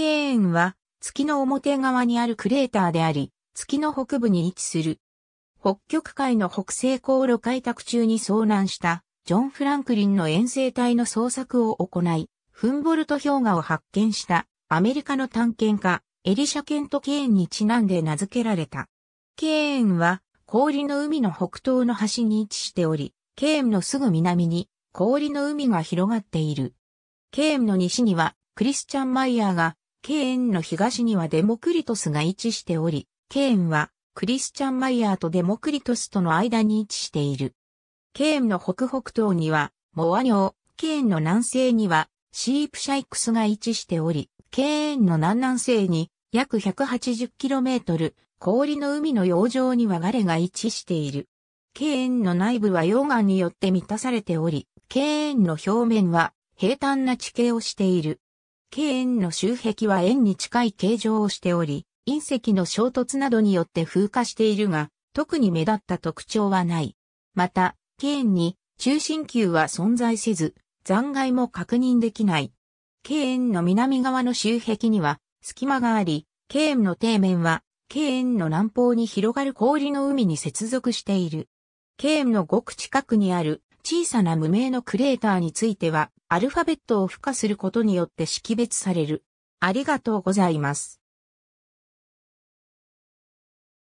ーンは月の表側にあるクレーターであり、月の北部に位置する。北極海の北西航路開拓中に遭難したジョン・フランクリンの遠征隊の捜索を行い、フンボルト氷河を発見したアメリカの探検家エリシャ・ケント・ケーンにちなんで名付けられた。ケーンは氷の海の北東の端に位置しており、ケーンのすぐ南に氷の海が広がっている。ケーンの西にはクリスチャン・マイヤーがケーンの東にはデモクリトスが位置しており、ケーンはクリスチャンマイヤーとデモクリトスとの間に位置している。ケーンの北北東にはモア領、ケーンの南西にはシープシャイクスが位置しており、ケーンの南南西に約 180km 氷の海の洋上にはガレが位置している。ケーンの内部は溶岩によって満たされており、ケーンの表面は平坦な地形をしている。ー円の周壁は円に近い形状をしており、隕石の衝突などによって風化しているが、特に目立った特徴はない。また、ー円に中心球は存在せず、残骸も確認できない。ー円の南側の周壁には隙間があり、ー円の底面はー円の南方に広がる氷の海に接続している。ー円のごく近くにある小さな無名のクレーターについては、アルファベットを付加することによって識別される。ありがとうございます。